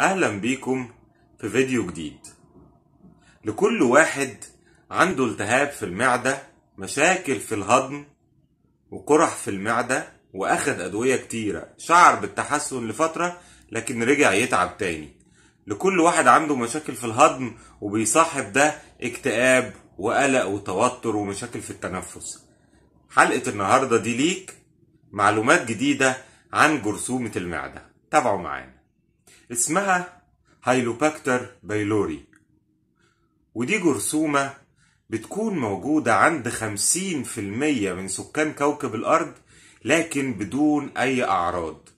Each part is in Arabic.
أهلا بيكم في فيديو جديد لكل واحد عنده التهاب في المعدة مشاكل في الهضم وقرح في المعدة وأخد أدوية كتيرة شعر بالتحسن لفترة لكن رجع يتعب تاني لكل واحد عنده مشاكل في الهضم وبيصاحب ده اكتئاب وقلق وتوتر ومشاكل في التنفس حلقة النهاردة دي ليك معلومات جديدة عن جرثومة المعدة تابعوا معانا اسمها هايلوباكتر بايلوري ودي جرثومة بتكون موجودة عند خمسين في المية من سكان كوكب الأرض لكن بدون أي أعراض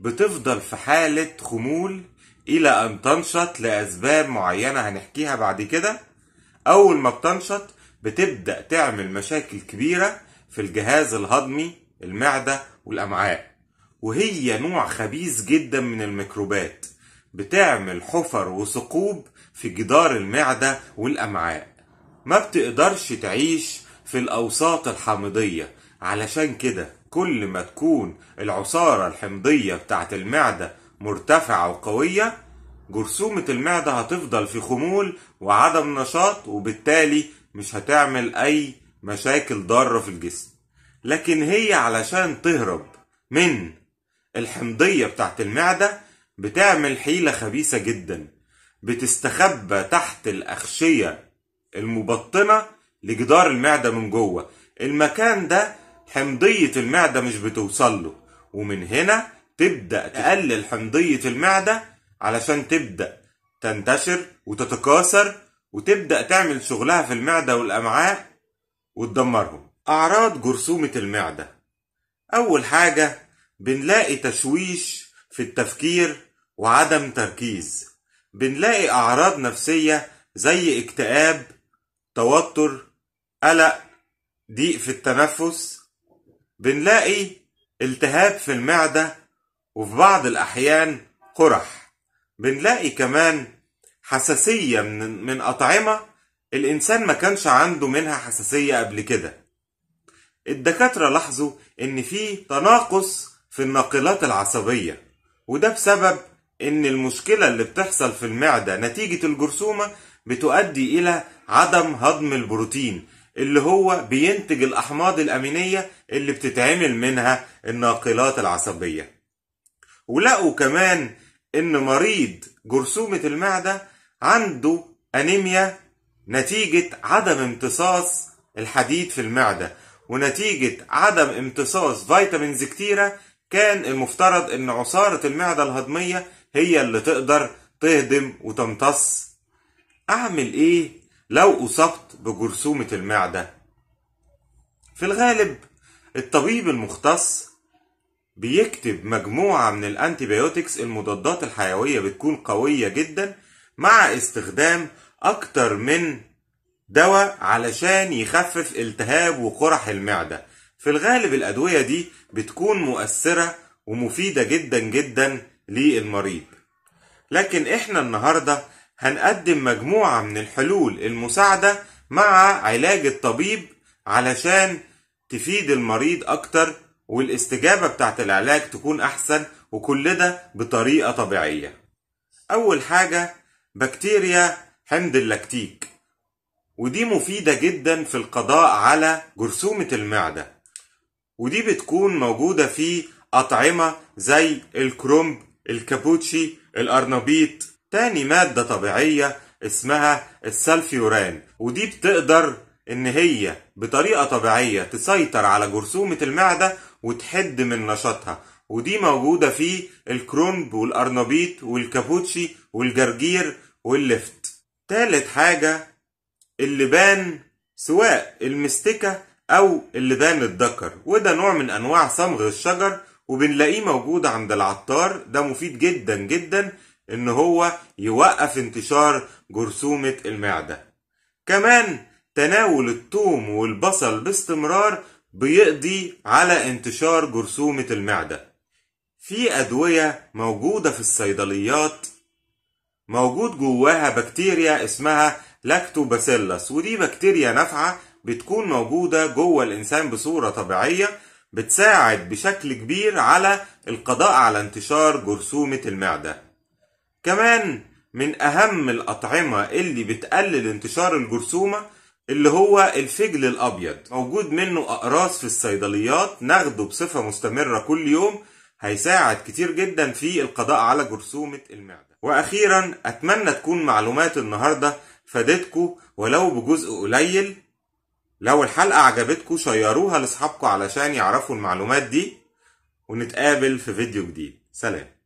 بتفضل في حالة خمول إلى أن تنشط لأسباب معينة هنحكيها بعد كده أول ما بتنشط بتبدأ تعمل مشاكل كبيرة في الجهاز الهضمي المعدة والأمعاء وهي نوع خبيث جدا من الميكروبات بتعمل حفر وثقوب في جدار المعدة والأمعاء ما بتقدرش تعيش في الأوساط الحامضية علشان كده كل ما تكون العصارة الحمضية بتاعت المعدة مرتفعة وقوية جرثومة المعدة هتفضل في خمول وعدم نشاط وبالتالي مش هتعمل أي مشاكل ضارة في الجسم لكن هي علشان تهرب من الحمضية بتاعت المعدة بتعمل حيلة خبيثة جدا بتستخبى تحت الأغشية المبطنة لجدار المعدة من جوه المكان ده حمضية المعدة مش بتوصله ومن هنا تبدأ تقلل حمضية المعدة علشان تبدأ تنتشر وتتكاثر وتبدأ تعمل شغلها في المعدة والأمعاء وتدمرهم أعراض جرثومة المعدة أول حاجة بنلاقي تشويش في التفكير وعدم تركيز بنلاقي أعراض نفسية زي اكتئاب توتر قلق ضيق في التنفس بنلاقي التهاب في المعدة وفي بعض الأحيان قرح بنلاقي كمان حساسية من, من أطعمة الإنسان ما كانش عنده منها حساسية قبل كده الدكاترة لاحظوا إن في تناقص في الناقلات العصبية وده بسبب ان المشكلة اللي بتحصل في المعدة نتيجة الجرثومة بتؤدي الى عدم هضم البروتين اللي هو بينتج الاحماض الامينية اللي بتتعمل منها الناقلات العصبية ولقوا كمان ان مريض جرثومة المعدة عنده انيميا نتيجة عدم امتصاص الحديد في المعدة ونتيجة عدم امتصاص فيتامينز كتيرة كان المفترض ان عصارة المعدة الهضمية هي اللي تقدر تهضم وتمتص اعمل ايه لو اصبت بجرثومة المعدة في الغالب الطبيب المختص بيكتب مجموعة من الانتيبيوتكس المضادات الحيوية بتكون قوية جدا مع استخدام اكتر من دواء علشان يخفف التهاب وقرح المعدة في الغالب الأدوية دي بتكون مؤثرة ومفيدة جدا جدا للمريض لكن احنا النهاردة هنقدم مجموعة من الحلول المساعدة مع علاج الطبيب علشان تفيد المريض أكتر والاستجابة بتاعت العلاج تكون أحسن وكل ده بطريقة طبيعية أول حاجة بكتيريا حمض اللاكتيك ودي مفيدة جدا في القضاء على جرثومة المعدة ودي بتكون موجودة في أطعمة زي الكرنب الكابوتشي الأرنبيط تاني مادة طبيعية اسمها السلفيوران ودي بتقدر إن هي بطريقة طبيعية تسيطر على جرثومة المعدة وتحد من نشاطها ودي موجودة في الكرنب والأرنبيط والكابوتشي والجرجير واللفت تالت حاجة اللبان سواء المستكة أو اللبان الدكر وده نوع من أنواع صمغ الشجر وبنلاقيه موجود عند العطار ده مفيد جدا جدا إن هو يوقف انتشار جرثومة المعدة كمان تناول الثوم والبصل باستمرار بيقضي على انتشار جرثومة المعدة في أدوية موجودة في الصيدليات موجود جواها بكتيريا اسمها لاكتوباسيلس ودي بكتيريا نافعة بتكون موجودة جوه الإنسان بصورة طبيعية بتساعد بشكل كبير على القضاء على انتشار جرثومة المعدة كمان من أهم الأطعمة اللي بتقلل انتشار الجرثومة اللي هو الفجل الأبيض موجود منه أقراص في الصيدليات ناخده بصفة مستمرة كل يوم هيساعد كتير جدا في القضاء على جرثومة المعدة وأخيرا أتمنى تكون معلومات النهاردة فادتكم ولو بجزء قليل لو الحلقة عجبتكم شيروها لأصحابكم علشان يعرفوا المعلومات دي ونتقابل في فيديو جديد سلام